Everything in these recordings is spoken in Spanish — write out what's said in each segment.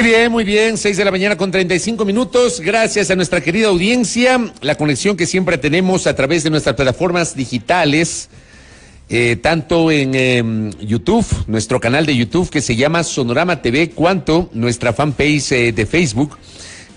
Muy bien, muy bien. 6 de la mañana con 35 minutos. Gracias a nuestra querida audiencia. La conexión que siempre tenemos a través de nuestras plataformas digitales, eh, tanto en em, YouTube, nuestro canal de YouTube que se llama Sonorama TV, cuanto nuestra fanpage eh, de Facebook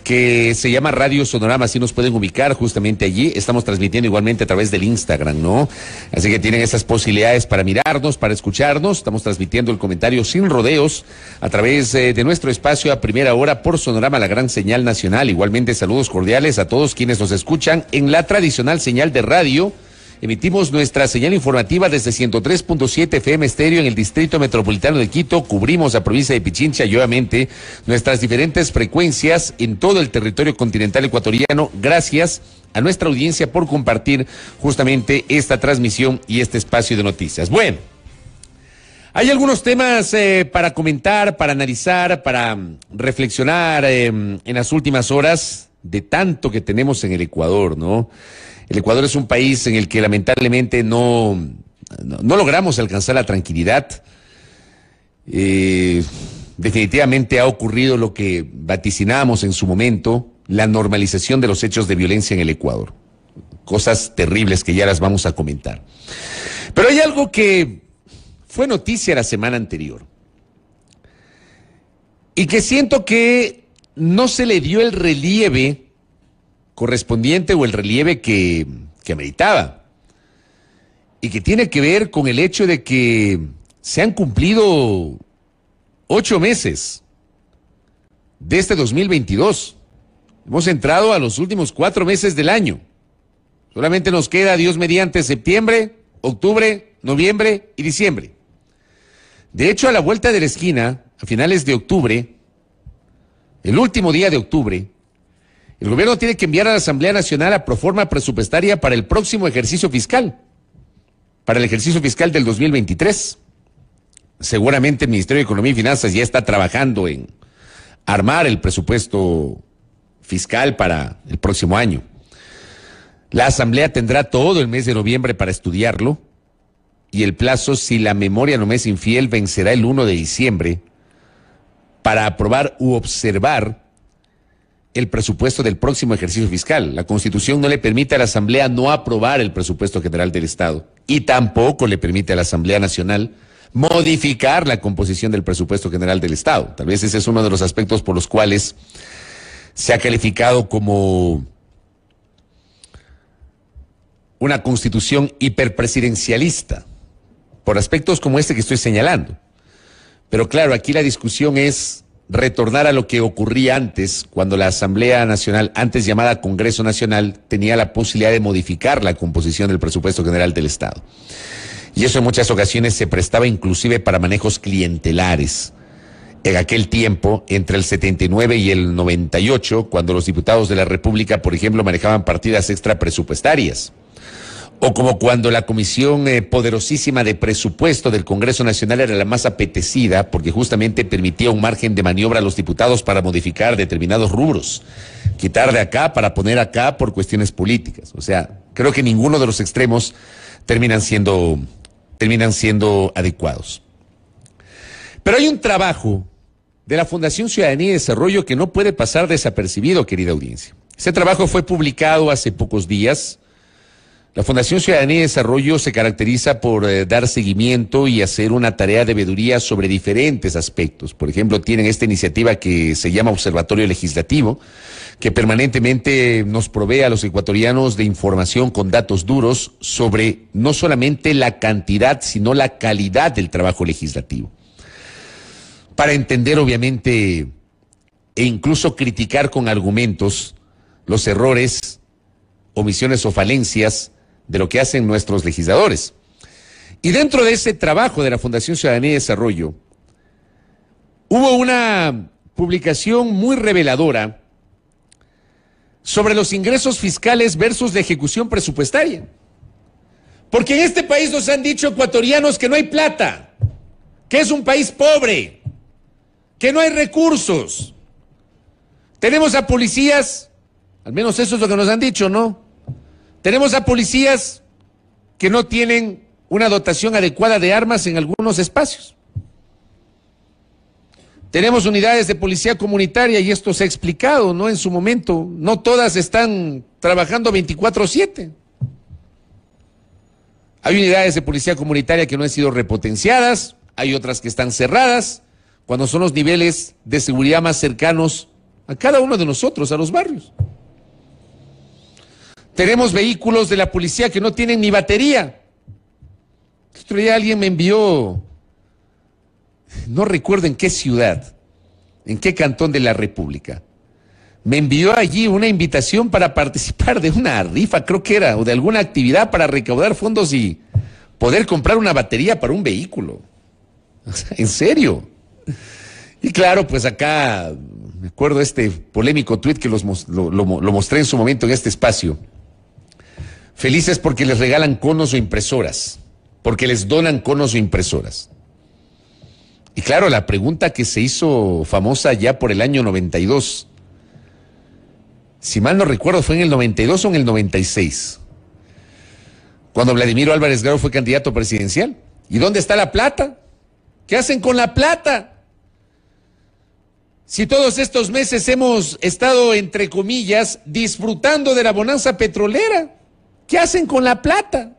que se llama Radio Sonorama, así nos pueden ubicar justamente allí. Estamos transmitiendo igualmente a través del Instagram, ¿no? Así que tienen esas posibilidades para mirarnos, para escucharnos. Estamos transmitiendo el comentario sin rodeos a través eh, de nuestro espacio a primera hora por Sonorama, la gran señal nacional. Igualmente saludos cordiales a todos quienes nos escuchan en la tradicional señal de radio Emitimos nuestra señal informativa desde 103.7 FM Estéreo en el Distrito Metropolitano de Quito. Cubrimos la provincia de Pichincha y obviamente nuestras diferentes frecuencias en todo el territorio continental ecuatoriano. Gracias a nuestra audiencia por compartir justamente esta transmisión y este espacio de noticias. Bueno, hay algunos temas eh, para comentar, para analizar, para mm, reflexionar em, en las últimas horas de tanto que tenemos en el Ecuador, ¿no? El Ecuador es un país en el que lamentablemente no, no, logramos alcanzar la tranquilidad. Eh, definitivamente ha ocurrido lo que vaticinamos en su momento, la normalización de los hechos de violencia en el Ecuador. Cosas terribles que ya las vamos a comentar. Pero hay algo que fue noticia la semana anterior y que siento que no se le dio el relieve correspondiente o el relieve que, que Y que tiene que ver con el hecho de que se han cumplido ocho meses de este 2022. Hemos entrado a los últimos cuatro meses del año. Solamente nos queda, Dios mediante, septiembre, octubre, noviembre y diciembre. De hecho, a la vuelta de la esquina, a finales de octubre, el último día de octubre, el gobierno tiene que enviar a la Asamblea Nacional a proforma presupuestaria para el próximo ejercicio fiscal, para el ejercicio fiscal del 2023. Seguramente el Ministerio de Economía y Finanzas ya está trabajando en armar el presupuesto fiscal para el próximo año. La Asamblea tendrá todo el mes de noviembre para estudiarlo y el plazo, si la memoria no me es infiel, vencerá el 1 de diciembre para aprobar u observar el presupuesto del próximo ejercicio fiscal. La Constitución no le permite a la Asamblea no aprobar el presupuesto general del Estado y tampoco le permite a la Asamblea Nacional modificar la composición del presupuesto general del Estado. Tal vez ese es uno de los aspectos por los cuales se ha calificado como una constitución hiperpresidencialista, por aspectos como este que estoy señalando. Pero claro, aquí la discusión es retornar a lo que ocurría antes, cuando la Asamblea Nacional, antes llamada Congreso Nacional, tenía la posibilidad de modificar la composición del presupuesto general del Estado. Y eso en muchas ocasiones se prestaba inclusive para manejos clientelares. En aquel tiempo, entre el 79 y el 98, cuando los diputados de la República, por ejemplo, manejaban partidas extra presupuestarias o como cuando la Comisión eh, Poderosísima de Presupuesto del Congreso Nacional era la más apetecida porque justamente permitía un margen de maniobra a los diputados para modificar determinados rubros, quitar de acá para poner acá por cuestiones políticas. O sea, creo que ninguno de los extremos terminan siendo, terminan siendo adecuados. Pero hay un trabajo de la Fundación Ciudadanía y Desarrollo que no puede pasar desapercibido, querida audiencia. Ese trabajo fue publicado hace pocos días la Fundación Ciudadanía y Desarrollo se caracteriza por eh, dar seguimiento y hacer una tarea de veeduría sobre diferentes aspectos. Por ejemplo, tienen esta iniciativa que se llama Observatorio Legislativo, que permanentemente nos provee a los ecuatorianos de información con datos duros sobre no solamente la cantidad, sino la calidad del trabajo legislativo. Para entender, obviamente, e incluso criticar con argumentos los errores, omisiones o falencias de lo que hacen nuestros legisladores. Y dentro de ese trabajo de la Fundación Ciudadanía y Desarrollo, hubo una publicación muy reveladora sobre los ingresos fiscales versus la ejecución presupuestaria. Porque en este país nos han dicho ecuatorianos que no hay plata, que es un país pobre, que no hay recursos. Tenemos a policías, al menos eso es lo que nos han dicho, ¿no? Tenemos a policías que no tienen una dotación adecuada de armas en algunos espacios. Tenemos unidades de policía comunitaria y esto se ha explicado, ¿no? En su momento, no todas están trabajando 24/7. Hay unidades de policía comunitaria que no han sido repotenciadas, hay otras que están cerradas, cuando son los niveles de seguridad más cercanos a cada uno de nosotros, a los barrios. Tenemos vehículos de la policía que no tienen ni batería. El otro día alguien me envió, no recuerdo en qué ciudad, en qué cantón de la República, me envió allí una invitación para participar de una rifa, creo que era, o de alguna actividad para recaudar fondos y poder comprar una batería para un vehículo. en serio. Y claro, pues acá me acuerdo este polémico tuit que los, lo mostré en su momento en este espacio. Felices porque les regalan conos o impresoras, porque les donan conos o impresoras. Y claro, la pregunta que se hizo famosa ya por el año 92, si mal no recuerdo, fue en el 92 o en el 96, cuando Vladimir Álvarez Garo fue candidato presidencial. ¿Y dónde está la plata? ¿Qué hacen con la plata? Si todos estos meses hemos estado, entre comillas, disfrutando de la bonanza petrolera. ¿Qué hacen con la plata?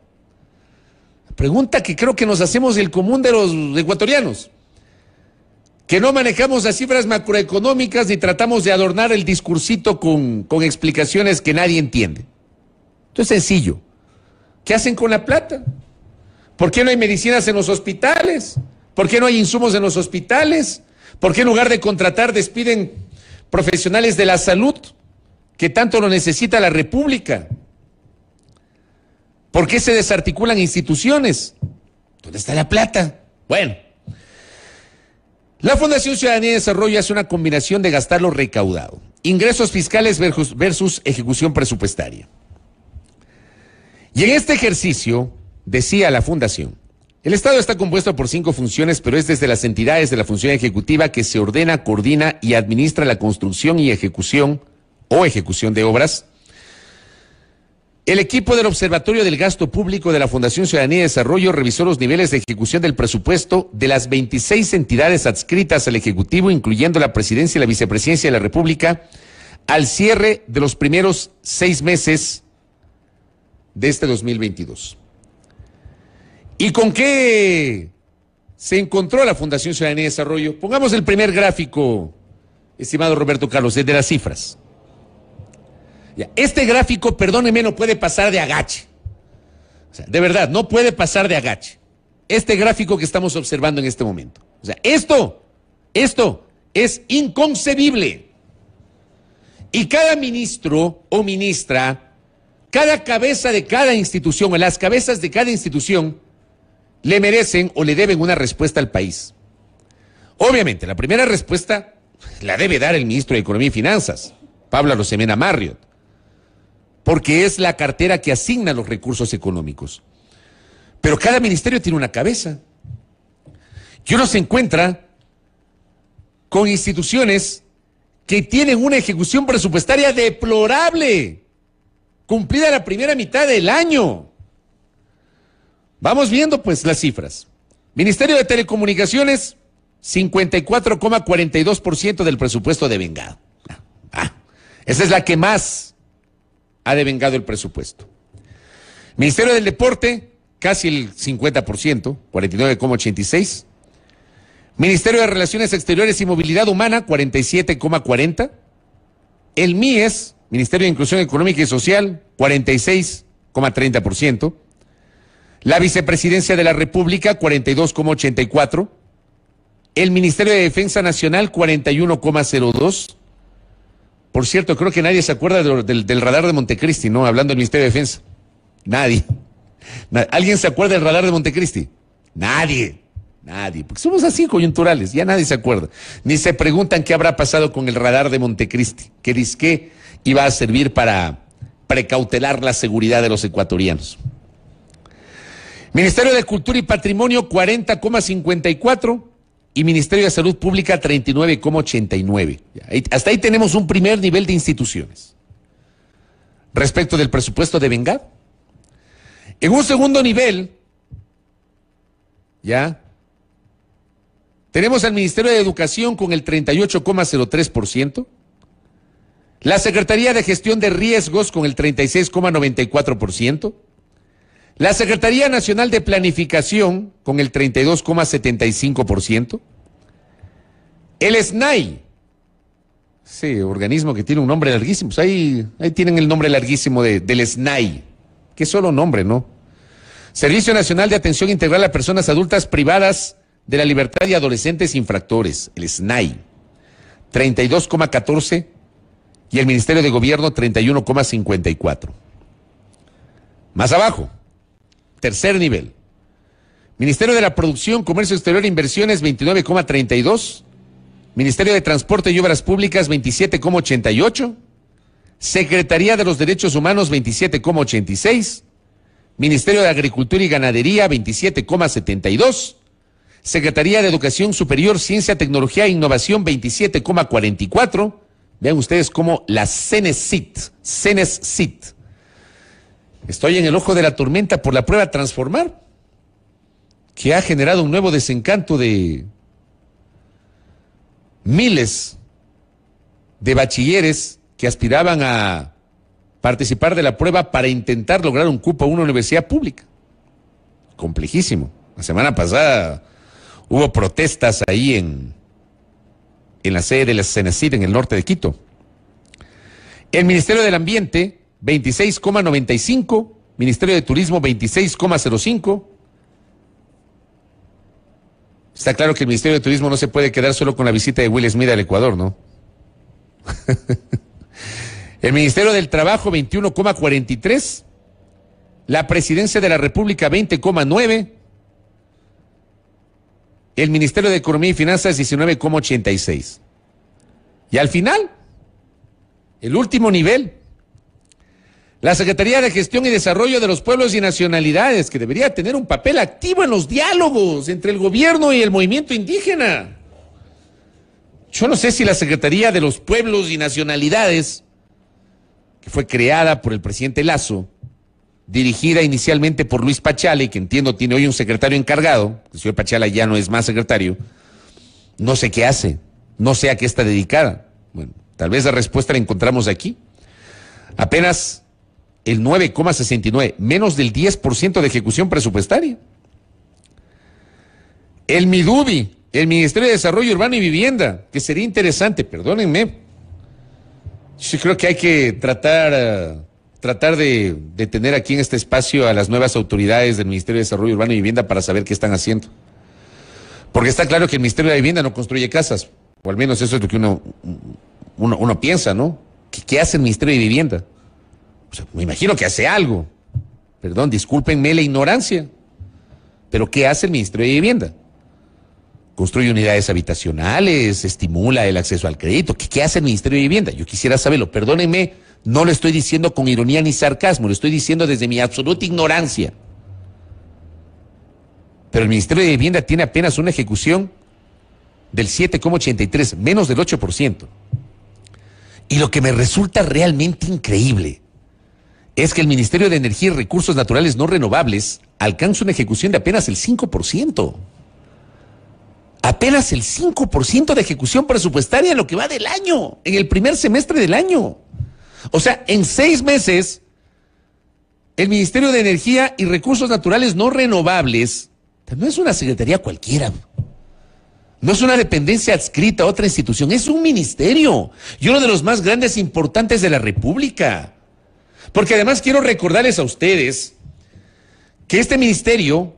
Pregunta que creo que nos hacemos el común de los ecuatorianos, que no manejamos las cifras macroeconómicas ni tratamos de adornar el discursito con, con explicaciones que nadie entiende. Es sencillo. ¿Qué hacen con la plata? ¿Por qué no hay medicinas en los hospitales? ¿Por qué no hay insumos en los hospitales? ¿Por qué en lugar de contratar despiden profesionales de la salud que tanto lo necesita la República? ¿Por qué se desarticulan instituciones? ¿Dónde está la plata? Bueno, la Fundación Ciudadanía y Desarrollo hace una combinación de gastar lo recaudado, ingresos fiscales versus, versus ejecución presupuestaria. Y en este ejercicio, decía la Fundación, el Estado está compuesto por cinco funciones, pero es desde las entidades de la función ejecutiva que se ordena, coordina y administra la construcción y ejecución o ejecución de obras, el equipo del Observatorio del Gasto Público de la Fundación Ciudadanía y Desarrollo revisó los niveles de ejecución del presupuesto de las 26 entidades adscritas al Ejecutivo, incluyendo la Presidencia y la Vicepresidencia de la República, al cierre de los primeros seis meses de este 2022. ¿Y con qué se encontró la Fundación Ciudadanía y Desarrollo? Pongamos el primer gráfico, estimado Roberto Carlos, desde las cifras este gráfico, perdónenme, no puede pasar de agache. de verdad, no puede pasar de agache. Este gráfico que estamos observando en este momento. O sea, esto, esto es inconcebible. Y cada ministro o ministra, cada cabeza de cada institución o las cabezas de cada institución le merecen o le deben una respuesta al país. Obviamente, la primera respuesta la debe dar el ministro de Economía y Finanzas, Pablo Rosemena Marriott porque es la cartera que asigna los recursos económicos. Pero cada ministerio tiene una cabeza. Y uno se encuentra con instituciones que tienen una ejecución presupuestaria deplorable, cumplida la primera mitad del año. Vamos viendo pues las cifras. Ministerio de Telecomunicaciones, 54,42% del presupuesto de vengado. Ah, ah. esa es la que más ha devengado el presupuesto. Ministerio del Deporte, casi el 50%, 49,86%. Ministerio de Relaciones Exteriores y Movilidad Humana, 47,40%. El MIES, Ministerio de Inclusión Económica y Social, 46,30%. La Vicepresidencia de la República, 42,84%. El Ministerio de Defensa Nacional, 41,02%. Por cierto, creo que nadie se acuerda del, radar de Montecristi, ¿no? Hablando del Ministerio de Defensa. Nadie. ¿Alguien se acuerda del radar de Montecristi? Nadie. Nadie, porque somos así coyunturales, ya nadie se acuerda. Ni se preguntan qué habrá pasado con el radar de Montecristi, que disque iba a servir para precautelar la seguridad de los ecuatorianos. Ministerio de Cultura y Patrimonio 40,54, y Ministerio de Salud Pública 39,89. Hasta ahí tenemos un primer nivel de instituciones. Respecto del presupuesto de Vengad. En un segundo nivel, ¿ya? Tenemos al Ministerio de Educación con el 38,03%, la Secretaría de Gestión de Riesgos con el 36,94%, la Secretaría Nacional de Planificación con el 32,75%. El SNAI, sí, organismo que tiene un nombre larguísimo, pues ahí, tienen el nombre larguísimo del SNAI, que solo nombre, ¿no? Servicio Nacional de Atención Integral a Personas Adultas Privadas de la Libertad y Adolescentes Infractores, el SNAI, 32,14 y el Ministerio de Gobierno 31,54. Más abajo, tercer nivel. Ministerio de la Producción, Comercio Exterior e Inversiones 29,32. Ministerio de Transporte y Obras Públicas 27,88. Secretaría de los Derechos Humanos 27,86. Ministerio de Agricultura y Ganadería 27,72. Secretaría de Educación Superior, Ciencia, Tecnología e Innovación 27,44. Vean ustedes cómo la CENESIT, CENESIT, Estoy en el ojo de la tormenta por la prueba transformar, que ha generado un nuevo desencanto de miles de bachilleres que aspiraban a participar de la prueba para intentar lograr un cupo a una universidad pública. Complejísimo. La semana pasada hubo protestas ahí en, en la sede de la en el norte de Quito. El Ministerio del Ambiente 26,95, Ministerio de Turismo 26,05. Está claro que el Ministerio de Turismo no se puede quedar solo con la visita de Will Smith al Ecuador, ¿no? el Ministerio del Trabajo 21,43, la Presidencia de la República 20,9. El Ministerio de Economía y Finanzas 19,86. Y al final, el último nivel, la Secretaría de Gestión y Desarrollo de los Pueblos y Nacionalidades, que debería tener un papel activo en los diálogos entre el gobierno y el movimiento indígena. Yo no sé si la Secretaría de los Pueblos y Nacionalidades, que fue creada por el presidente Lazo, dirigida inicialmente por Luis Pachale, que entiendo tiene hoy un secretario encargado, el señor Pachala ya no es más secretario, no sé qué hace, no sé a qué está dedicada. Bueno, tal vez la respuesta la encontramos aquí. Apenas el 9,69, menos del 10% de ejecución presupuestaria. El MIDUBI, el Ministerio de Desarrollo Urbano y Vivienda, que sería interesante, perdónenme. Yo creo que hay que tratar, eh, tratar de, tener aquí en este espacio a las nuevas autoridades del Ministerio de Desarrollo Urbano y Vivienda para saber qué están haciendo. Porque está claro que el Ministerio de Vivienda no construye casas, o al menos eso es lo que uno, uno, piensa, ¿no? ¿Qué hace el Ministerio de Vivienda? me imagino que hace algo. Perdón, discúlpenme la ignorancia. Pero ¿qué hace el Ministerio de Vivienda? Construye unidades habitacionales, estimula el acceso al crédito. ¿Qué, ¿Qué, hace el Ministerio de Vivienda? Yo quisiera saberlo. Perdónenme, no lo estoy diciendo con ironía ni sarcasmo, lo estoy diciendo desde mi absoluta ignorancia. Pero el Ministerio de Vivienda tiene apenas una ejecución del 7,83, menos del 8%. Y lo que me resulta realmente increíble es que el Ministerio de Energía y Recursos Naturales No Renovables alcanza una ejecución de apenas el 5%. Apenas el 5% de ejecución presupuestaria en lo que va del año, en el primer semestre del año. O sea, en seis meses, el Ministerio de Energía y Recursos Naturales No Renovables no es una secretaría cualquiera. No es una dependencia adscrita a otra institución, es un ministerio y uno de los más grandes e importantes de la República. Porque además quiero recordarles a ustedes que este ministerio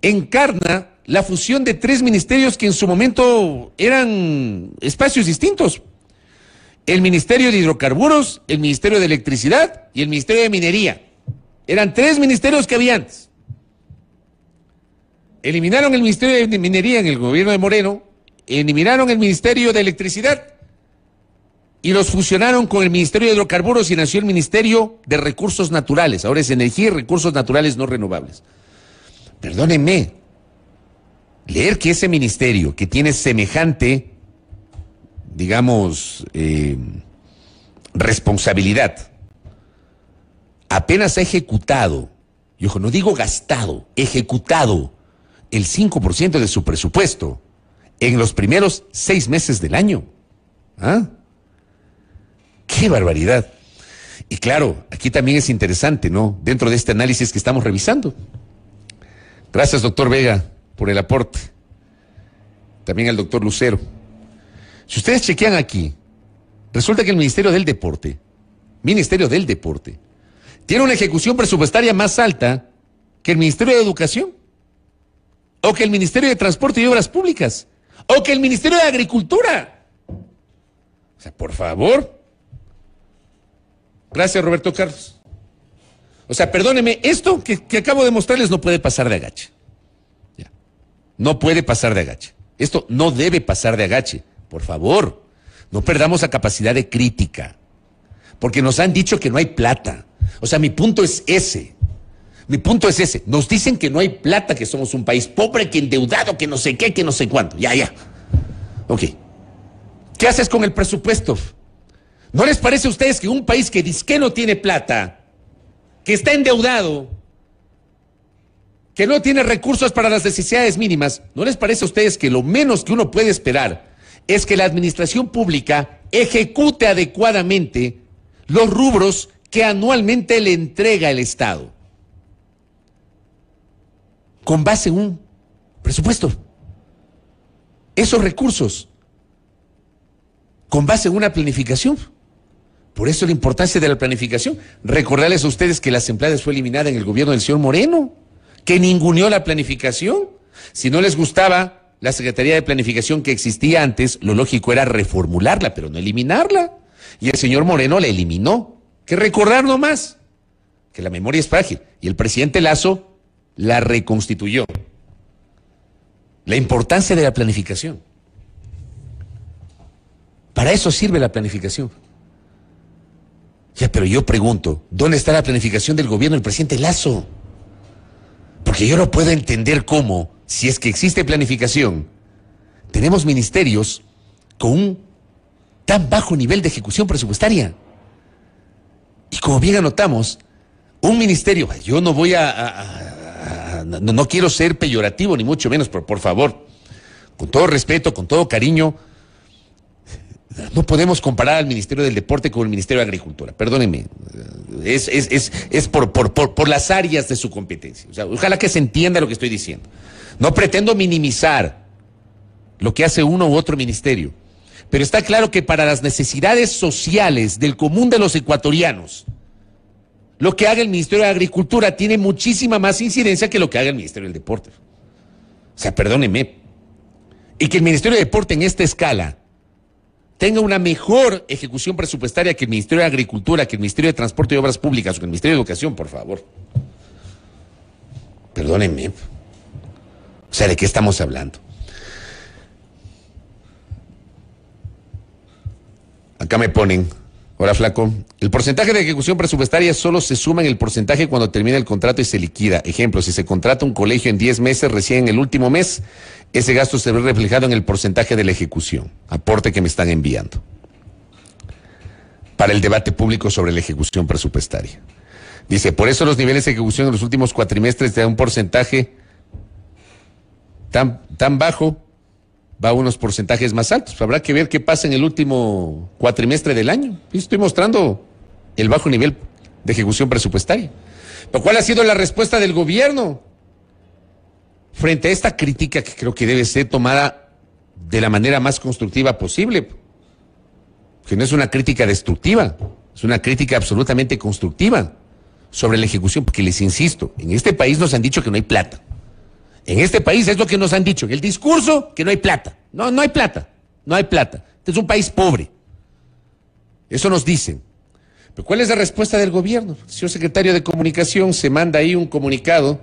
encarna la fusión de tres ministerios que en su momento eran espacios distintos. El Ministerio de Hidrocarburos, el Ministerio de Electricidad y el Ministerio de Minería. Eran tres ministerios que había antes. Eliminaron el Ministerio de Minería en el gobierno de Moreno, eliminaron el Ministerio de Electricidad y los fusionaron con el Ministerio de Hidrocarburos y nació el Ministerio de Recursos Naturales. Ahora es Energía y Recursos Naturales No Renovables. Perdónenme, leer que ese ministerio que tiene semejante, digamos, eh, responsabilidad, apenas ha ejecutado, yo ojo, no digo gastado, ejecutado el 5% de su presupuesto en los primeros seis meses del año. ¿Ah? ¡Qué barbaridad! Y claro, aquí también es interesante, ¿no? Dentro de este análisis que estamos revisando. Gracias, doctor Vega, por el aporte. También al doctor Lucero. Si ustedes chequean aquí, resulta que el Ministerio del Deporte, Ministerio del Deporte, tiene una ejecución presupuestaria más alta que el Ministerio de Educación, o que el Ministerio de Transporte y Obras Públicas, o que el Ministerio de Agricultura. O sea, por favor. Gracias, Roberto Carlos. O sea, perdóneme, esto que, acabo de mostrarles no puede pasar de agache. No puede pasar de agache. Esto no debe pasar de agache. Por favor, no perdamos la capacidad de crítica. Porque nos han dicho que no hay plata. O sea, mi punto es ese. Mi punto es ese. Nos dicen que no hay plata, que somos un país pobre, que endeudado, que no sé qué, que no sé cuándo. Ya, ya. Ok. ¿Qué haces con el presupuesto? ¿No les parece a ustedes que un país que dice que no tiene plata, que está endeudado, que no tiene recursos para las necesidades mínimas, ¿no les parece a ustedes que lo menos que uno puede esperar es que la administración pública ejecute adecuadamente los rubros que anualmente le entrega el Estado? Con base en un presupuesto. Esos recursos, con base en una planificación. Por eso la importancia de la planificación. Recordarles a ustedes que las empleadas fue eliminada en el gobierno del señor Moreno, que ninguneó la planificación. Si no les gustaba la Secretaría de Planificación que existía antes, lo lógico era reformularla, pero no eliminarla. Y el señor Moreno la eliminó. Que recordar más que la memoria es frágil. Y el presidente Lazo la reconstituyó. La importancia de la planificación. Para eso sirve la planificación. Ya, pero yo pregunto, ¿dónde está la planificación del gobierno del presidente Lazo? Porque yo no puedo entender cómo, si es que existe planificación, tenemos ministerios con un tan bajo nivel de ejecución presupuestaria. Y como bien anotamos, un ministerio, yo no voy a, no, no, quiero ser peyorativo ni mucho menos, pero por favor, con todo respeto, con todo cariño, no podemos comparar al Ministerio del Deporte con el Ministerio de Agricultura, Perdóneme, Es, por, por, las áreas de su competencia. O sea, ojalá que se entienda lo que estoy diciendo. No pretendo minimizar lo que hace uno u otro ministerio, pero está claro que para las necesidades sociales del común de los ecuatorianos, lo que haga el Ministerio de Agricultura tiene muchísima más incidencia que lo que haga el Ministerio del Deporte. O sea, perdóneme Y que el Ministerio de Deporte en esta escala tenga una mejor ejecución presupuestaria que el Ministerio de Agricultura, que el Ministerio de Transporte y Obras Públicas o que el Ministerio de Educación, por favor. Perdónenme. O sea, ¿de qué estamos hablando? Acá me ponen Ahora, Flaco. El porcentaje de ejecución presupuestaria solo se suma en el porcentaje cuando termina el contrato y se liquida. Ejemplo, si se contrata un colegio en 10 meses, recién en el último mes, ese gasto se ve reflejado en el porcentaje de la ejecución. Aporte que me están enviando. Para el debate público sobre la ejecución presupuestaria. Dice, por eso los niveles de ejecución en los últimos cuatrimestres de un porcentaje tan, tan bajo va a unos porcentajes más altos. Habrá que ver qué pasa en el último cuatrimestre del año. estoy mostrando el bajo nivel de ejecución presupuestaria. Pero ¿cuál ha sido la respuesta del gobierno frente a esta crítica que creo que debe ser tomada de la manera más constructiva posible? Que no es una crítica destructiva, es una crítica absolutamente constructiva sobre la ejecución, porque les insisto, en este país nos han dicho que no hay plata. En este país es lo que nos han dicho, el discurso que no hay plata. No, no hay plata, no hay plata. Este es un país pobre. Eso nos dicen. Pero ¿cuál es la respuesta del gobierno? El señor secretario de Comunicación se manda ahí un comunicado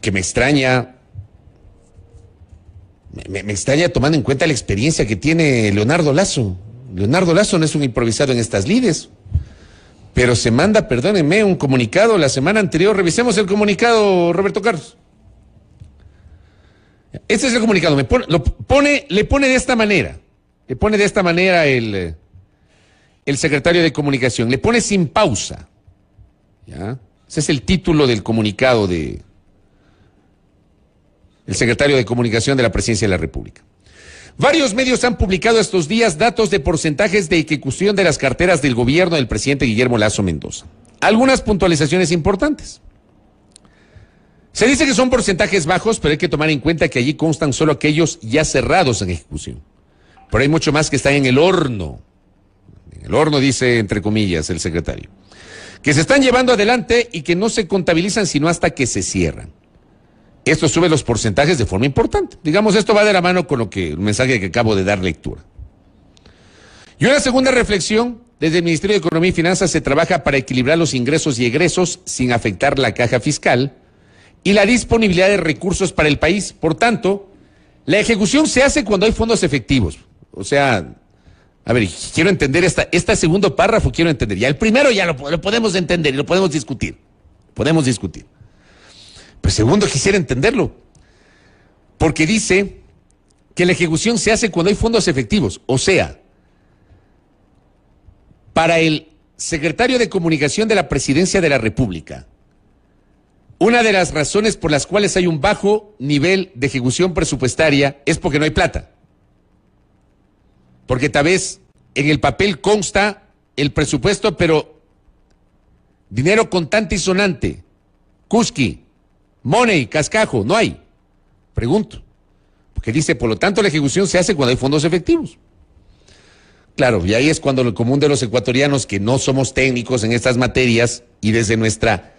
que me extraña. Me, me extraña tomando en cuenta la experiencia que tiene Leonardo Lazo. Leonardo Lazo no es un improvisado en estas lides pero se manda, perdónenme, un comunicado la semana anterior. Revisemos el comunicado, Roberto Carlos. Este es el comunicado. Me pone, le pone de esta manera. Le pone de esta manera el, eh, el secretario de Comunicación. Le pone sin pausa. ¿Ya? Ese es el título del comunicado de el secretario de Comunicación de la Presidencia de la República. Varios medios han publicado estos días datos de porcentajes de ejecución de las carteras del gobierno del presidente Guillermo Lazo Mendoza. Algunas puntualizaciones importantes. Se dice que son porcentajes bajos, pero hay que tomar en cuenta que allí constan solo aquellos ya cerrados en ejecución. Pero hay mucho más que están en el horno. En el horno, dice entre comillas el secretario. Que se están llevando adelante y que no se contabilizan sino hasta que se cierran esto sube los porcentajes de forma importante. Digamos, esto va de la mano con lo que el mensaje que acabo de dar lectura. Y una segunda reflexión, desde el Ministerio de Economía y Finanzas se trabaja para equilibrar los ingresos y egresos sin afectar la caja fiscal y la disponibilidad de recursos para el país. Por tanto, la ejecución se hace cuando hay fondos efectivos. O sea, a ver, quiero entender esta, este segundo párrafo, quiero entender. Ya el primero ya lo, lo podemos entender y lo podemos discutir. Podemos discutir. Pues segundo, quisiera entenderlo. Porque dice que la ejecución se hace cuando hay fondos efectivos. O sea, para el secretario de Comunicación de la Presidencia de la República, una de las razones por las cuales hay un bajo nivel de ejecución presupuestaria es porque no hay plata. Porque tal vez en el papel consta el presupuesto, pero dinero contante y sonante. Kuski, Money, cascajo, no hay. Pregunto. Porque dice, por lo tanto, la ejecución se hace cuando hay fondos efectivos. Claro, y ahí es cuando lo común de los ecuatorianos que no somos técnicos en estas materias y desde nuestra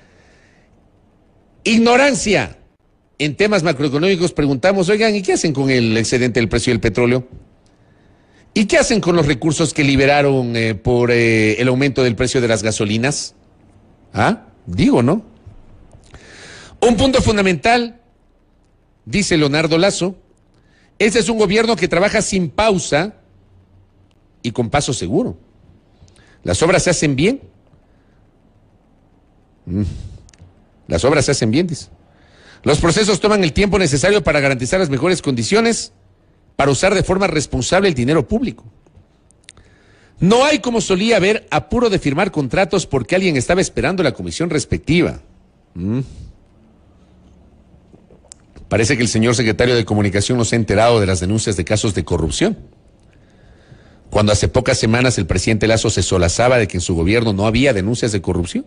ignorancia en temas macroeconómicos preguntamos, oigan, ¿y qué hacen con el excedente del precio del petróleo? ¿Y qué hacen con los recursos que liberaron eh, por eh, el aumento del precio de las gasolinas? Ah, digo, ¿no? Un punto fundamental, dice Leonardo Lazo, ese es un gobierno que trabaja sin pausa y con paso seguro. Las obras se hacen bien. Mm. Las obras se hacen bien, dice. Los procesos toman el tiempo necesario para garantizar las mejores condiciones para usar de forma responsable el dinero público. No hay, como solía haber, apuro de firmar contratos porque alguien estaba esperando la comisión respectiva. Mm. Parece que el señor secretario de Comunicación nos ha enterado de las denuncias de casos de corrupción. Cuando hace pocas semanas el presidente Lazo se solazaba de que en su gobierno no había denuncias de corrupción,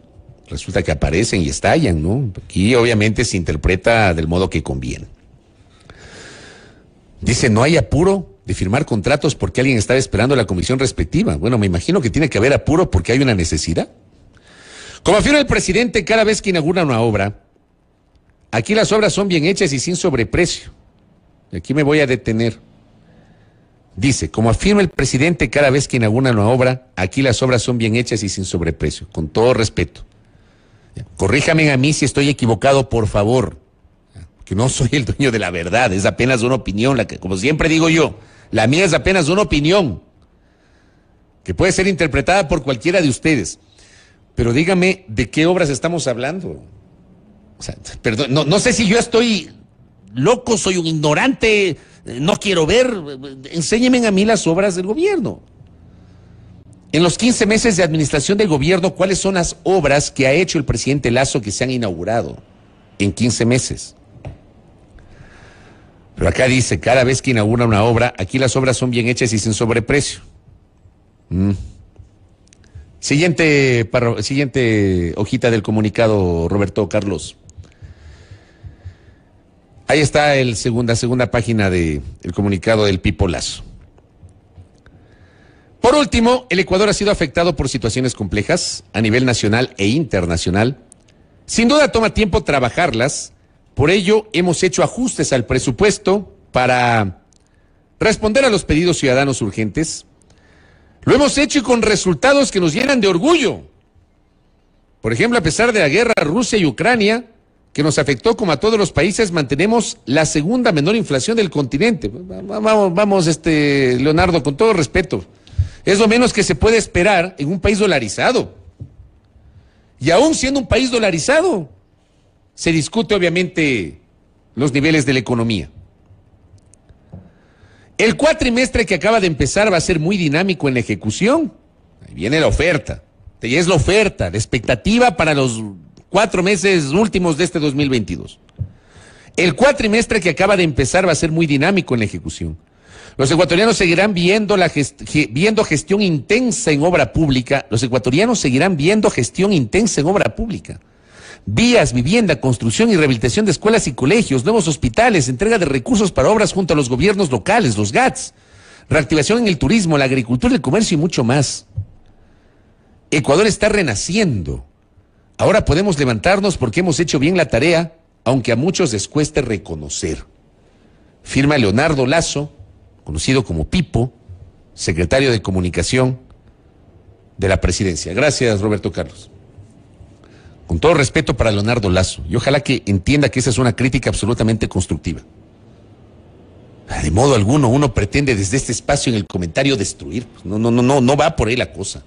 resulta que aparecen y estallan, ¿no? Y obviamente se interpreta del modo que conviene. Dice, no hay apuro de firmar contratos porque alguien estaba esperando la comisión respectiva. Bueno, me imagino que tiene que haber apuro porque hay una necesidad. Como afirma el presidente, cada vez que inaugura una obra, Aquí las obras son bien hechas y sin sobreprecio. Y aquí me voy a detener. Dice, como afirma el presidente cada vez que inaugura una obra, aquí las obras son bien hechas y sin sobreprecio, con todo respeto. Corríjame a mí si estoy equivocado, por favor, que no soy el dueño de la verdad, es apenas una opinión, la que, como siempre digo yo, la mía es apenas una opinión, que puede ser interpretada por cualquiera de ustedes. Pero dígame, ¿de qué obras estamos hablando? perdón, no, sé si yo estoy loco, soy un ignorante, no quiero ver, enséñenme a mí las obras del gobierno. En los 15 meses de administración del gobierno, ¿cuáles son las obras que ha hecho el presidente Lazo que se han inaugurado en 15 meses? Pero acá dice, cada vez que inaugura una obra, aquí las obras son bien hechas y sin sobreprecio. Mm. siguiente hojita del comunicado, Roberto Carlos. Ahí está el segunda, segunda página del comunicado del Pipo Lazo. Por último, el Ecuador ha sido afectado por situaciones complejas a nivel nacional e internacional. Sin duda toma tiempo trabajarlas, por ello hemos hecho ajustes al presupuesto para responder a los pedidos ciudadanos urgentes. Lo hemos hecho y con resultados que nos llenan de orgullo. Por ejemplo, a pesar de la guerra Rusia y Ucrania, que nos afectó como a todos los países, mantenemos la segunda menor inflación del continente. Vamos, vamos, este, Leonardo, con todo respeto. Es lo menos que se puede esperar en un país dolarizado. Y aún siendo un país dolarizado, se discute obviamente los niveles de la economía. El cuatrimestre que acaba de empezar va a ser muy dinámico en la ejecución. Ahí viene la oferta. Y es la oferta, la expectativa para los cuatro meses últimos de este 2022. El cuatrimestre que acaba de empezar va a ser muy dinámico en la ejecución. Los ecuatorianos seguirán viendo, la viendo gestión intensa en obra pública. Los ecuatorianos seguirán viendo gestión intensa en obra pública. Vías, vivienda, construcción y rehabilitación de escuelas y colegios, nuevos hospitales, entrega de recursos para obras junto a los gobiernos locales, los GATS, reactivación en el turismo, la agricultura, el comercio y mucho más. Ecuador está renaciendo. Ahora podemos levantarnos porque hemos hecho bien la tarea, aunque a muchos les cueste reconocer. Firma Leonardo Lazo, conocido como Pipo, secretario de Comunicación de la Presidencia. Gracias, Roberto Carlos. Con todo respeto para Leonardo Lazo, y ojalá que entienda que esa es una crítica absolutamente constructiva. De modo alguno uno pretende desde este espacio en el comentario destruir. No, no, no, no, no va por ahí la cosa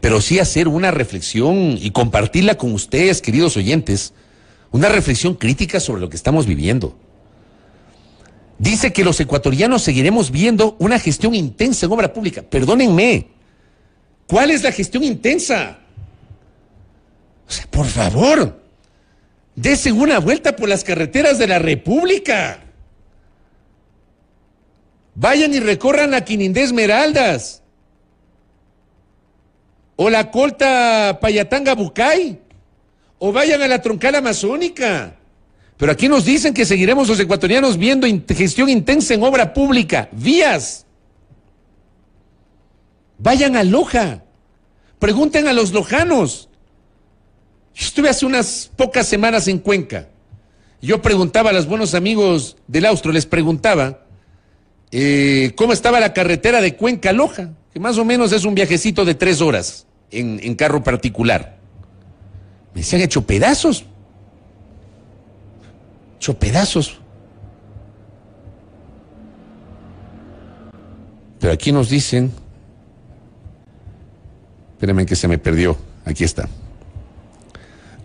pero sí hacer una reflexión y compartirla con ustedes, queridos oyentes, una reflexión crítica sobre lo que estamos viviendo. Dice que los ecuatorianos seguiremos viendo una gestión intensa en obra pública. Perdónenme, ¿cuál es la gestión intensa? O sea, por favor, desen una vuelta por las carreteras de la República. Vayan y recorran la Quinindé Esmeraldas o la colta Payatanga Bucay, o vayan a la troncal amazónica. Pero aquí nos dicen que seguiremos los ecuatorianos viendo gestión intensa en obra pública, vías. Vayan a Loja, pregunten a los lojanos. Yo estuve hace unas pocas semanas en Cuenca. Yo preguntaba a los buenos amigos del Austro, les preguntaba eh, cómo estaba la carretera de Cuenca a Loja, que más o menos es un viajecito de tres horas en, carro particular. Me decían hecho pedazos. Hecho pedazos. Pero aquí nos dicen. espérenme que se me perdió. Aquí está.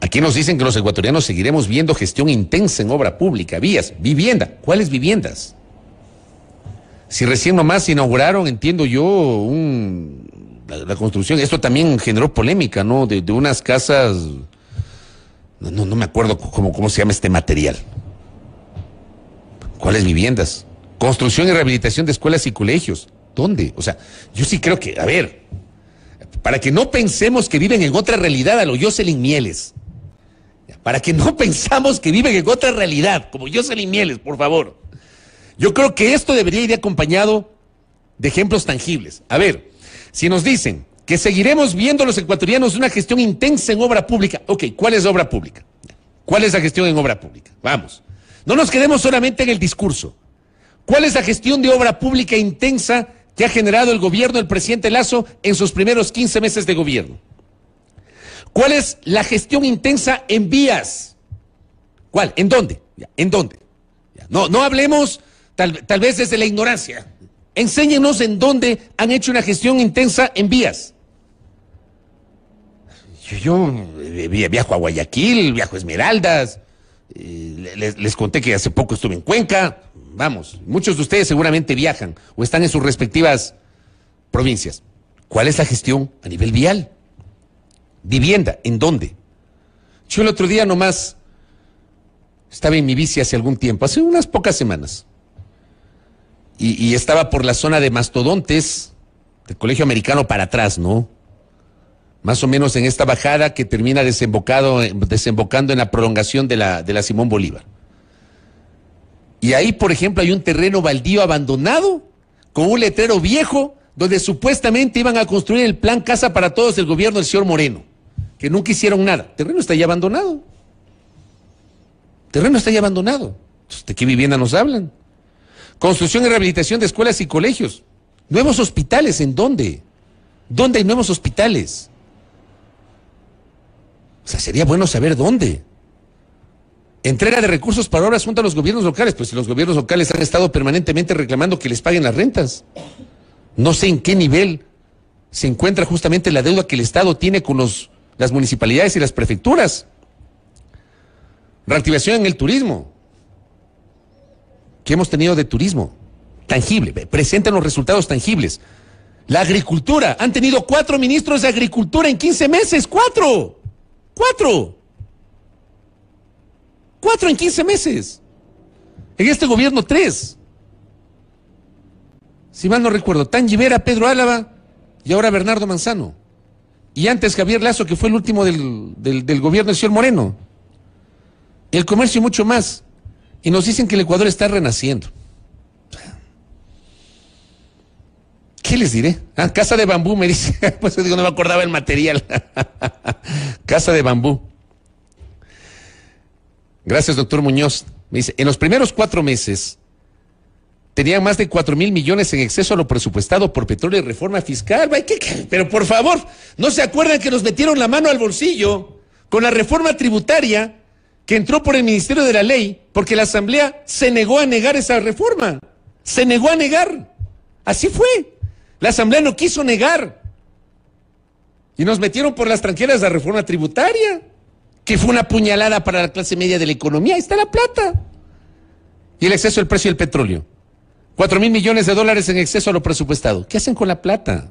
Aquí nos dicen que los ecuatorianos seguiremos viendo gestión intensa en obra pública, vías, vivienda. ¿Cuáles viviendas? Si recién nomás inauguraron, entiendo yo, un la, construcción. Esto también generó polémica, ¿no? De, unas casas, no, no me acuerdo cómo, cómo se llama este material. ¿Cuáles viviendas? Construcción y rehabilitación de escuelas y colegios. ¿Dónde? O sea, yo sí creo que, a ver, para que no pensemos que viven en otra realidad a lo Jocelyn Mieles. Para que no pensamos que viven en otra realidad, como Jocelyn Mieles, por favor. Yo creo que esto debería ir acompañado de ejemplos tangibles. A ver, si nos dicen que seguiremos viendo los ecuatorianos una gestión intensa en obra pública, ok, ¿cuál es obra pública? ¿Cuál es la gestión en obra pública? Vamos. No nos quedemos solamente en el discurso. ¿Cuál es la gestión de obra pública intensa que ha generado el gobierno del presidente Lazo en sus primeros 15 meses de gobierno? ¿Cuál es la gestión intensa en vías? ¿Cuál? ¿En dónde? ¿En dónde? No, no hablemos tal, tal vez desde la ignorancia. Enséñenos en dónde han hecho una gestión intensa en vías. Yo, eh, viajo a Guayaquil, viajo a Esmeraldas. Les, les, conté que hace poco estuve en Cuenca. Vamos, muchos de ustedes seguramente viajan o están en sus respectivas provincias. ¿Cuál es la gestión a nivel vial? Vivienda, ¿en dónde? Yo el otro día nomás estaba en mi bici hace algún tiempo, hace unas pocas semanas y, estaba por la zona de Mastodontes, del Colegio Americano para atrás, ¿no? Más o menos en esta bajada que termina desembocado, desembocando en la prolongación de la, de la Simón Bolívar. Y ahí, por ejemplo, hay un terreno baldío abandonado, con un letrero viejo, donde supuestamente iban a construir el plan Casa para Todos del gobierno del señor Moreno, que nunca hicieron nada. terreno está ya abandonado. terreno está ya abandonado. ¿De qué vivienda nos hablan? Construcción y rehabilitación de escuelas y colegios. Nuevos hospitales, ¿en dónde? ¿Dónde hay nuevos hospitales? O sea, sería bueno saber dónde. Entrega de recursos para obras junto a los gobiernos locales, pues si los gobiernos locales han estado permanentemente reclamando que les paguen las rentas. No sé en qué nivel se encuentra justamente la deuda que el Estado tiene con las municipalidades y las prefecturas. Reactivación en el turismo que hemos tenido de turismo. Tangible, presentan los resultados tangibles. La agricultura, han tenido cuatro ministros de agricultura en 15 meses, cuatro, cuatro, cuatro en 15 meses. En este gobierno, tres. Si mal no recuerdo, Tan Pedro Álava y ahora Bernardo Manzano. Y antes Javier Lazo, que fue el último del, gobierno de señor Moreno. El comercio y mucho más. Y nos dicen que el Ecuador está renaciendo. ¿Qué les diré? Ah, casa de bambú, me dice. Pues digo, no me acordaba el material. casa de bambú. Gracias, doctor Muñoz. Me dice, en los primeros cuatro meses tenían más de cuatro mil millones en exceso a lo presupuestado por petróleo y reforma fiscal. Pero por favor, ¿no se acuerdan que nos metieron la mano al bolsillo con la reforma tributaria? que entró por el Ministerio de la Ley porque la Asamblea se negó a negar esa reforma. Se negó a negar. Así fue. La Asamblea no quiso negar. Y nos metieron por las tranqueras la reforma tributaria, que fue una puñalada para la clase media de la economía. Ahí está la plata. Y el exceso del precio del petróleo. Cuatro mil millones de dólares en exceso a lo presupuestado. ¿Qué hacen con la plata?